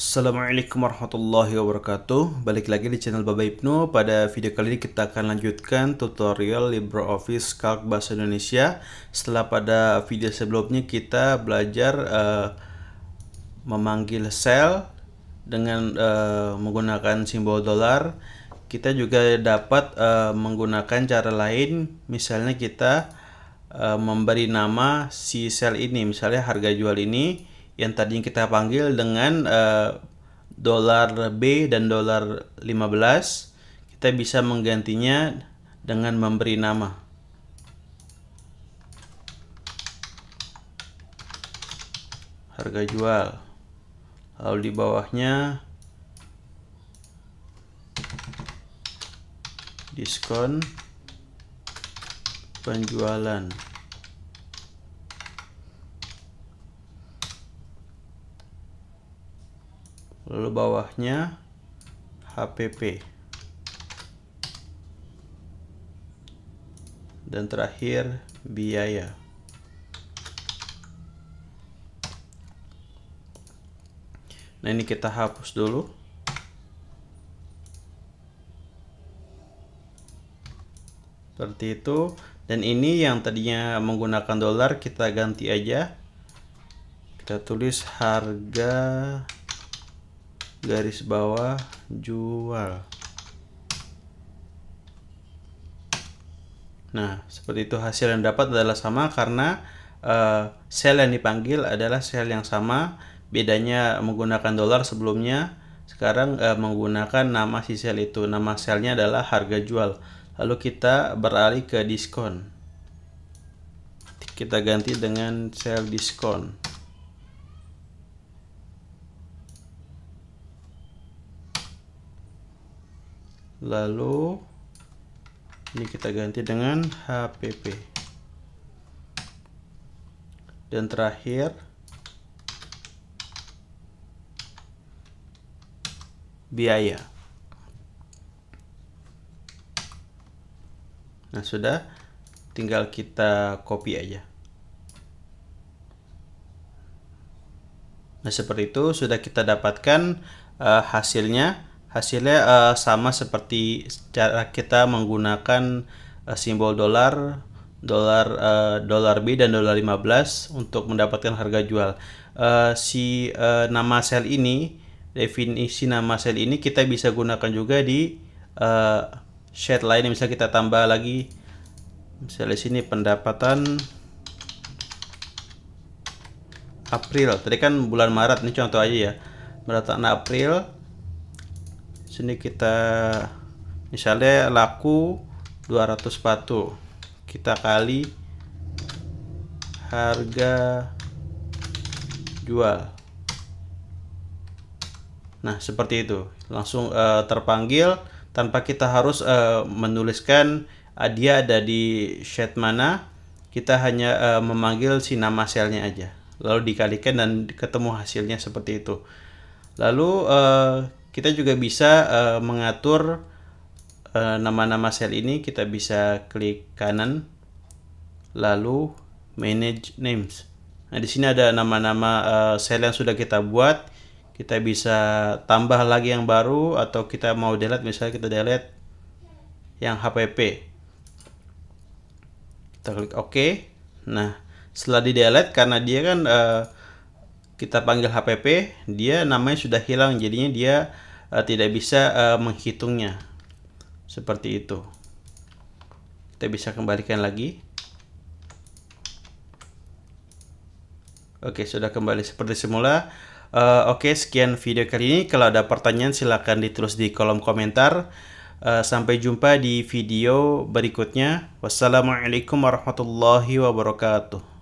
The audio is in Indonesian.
Assalamualaikum warahmatullahi wabarakatuh Balik lagi di channel Baba Ibnu Pada video kali ini kita akan lanjutkan tutorial LibreOffice Calc Bahasa Indonesia Setelah pada video sebelumnya kita belajar uh, memanggil sel dengan uh, menggunakan simbol dolar Kita juga dapat uh, menggunakan cara lain Misalnya kita uh, memberi nama si sel ini Misalnya harga jual ini yang tadinya kita panggil dengan uh, dolar B dan dolar 15 kita bisa menggantinya dengan memberi nama harga jual lalu di bawahnya diskon penjualan lalu bawahnya HPP dan terakhir biaya nah ini kita hapus dulu seperti itu dan ini yang tadinya menggunakan dolar kita ganti aja kita tulis harga garis bawah jual nah seperti itu hasil yang dapat adalah sama karena uh, sel yang dipanggil adalah sel yang sama bedanya menggunakan dolar sebelumnya sekarang uh, menggunakan nama si sel itu nama selnya adalah harga jual lalu kita beralih ke diskon kita ganti dengan sel diskon lalu ini kita ganti dengan HPP dan terakhir biaya nah sudah tinggal kita copy aja nah seperti itu sudah kita dapatkan uh, hasilnya hasilnya uh, sama seperti cara kita menggunakan uh, simbol dolar dolar uh, dolar B dan dolar 15 untuk mendapatkan harga jual. Uh, si uh, nama sel ini definisi nama sel ini kita bisa gunakan juga di uh, shade lain yang bisa kita tambah lagi misalnya sini pendapatan April tadi kan bulan Maret ini contoh aja ya pendapatan April sini kita misalnya laku 200 sepatu kita kali harga jual nah seperti itu langsung uh, terpanggil tanpa kita harus uh, menuliskan uh, dia ada di sheet mana kita hanya uh, memanggil si nama selnya aja lalu dikalikan dan ketemu hasilnya seperti itu lalu uh, kita juga bisa uh, mengatur eh, nama-nama uh, sel ini. Kita bisa klik kanan, lalu manage names. Nah, di sini ada nama-nama uh, sel yang sudah kita buat. Kita bisa tambah lagi yang baru atau kita mau delete misalnya kita delete yang HPP. Kita klik OK. Nah, setelah di delete karena dia kan uh, kita panggil HPP, dia namanya sudah hilang, jadinya dia uh, tidak bisa uh, menghitungnya seperti itu kita bisa kembalikan lagi Oke sudah kembali seperti semula uh, Oke sekian video kali ini kalau ada pertanyaan silahkan ditulis di kolom komentar uh, sampai jumpa di video berikutnya wassalamualaikum warahmatullahi wabarakatuh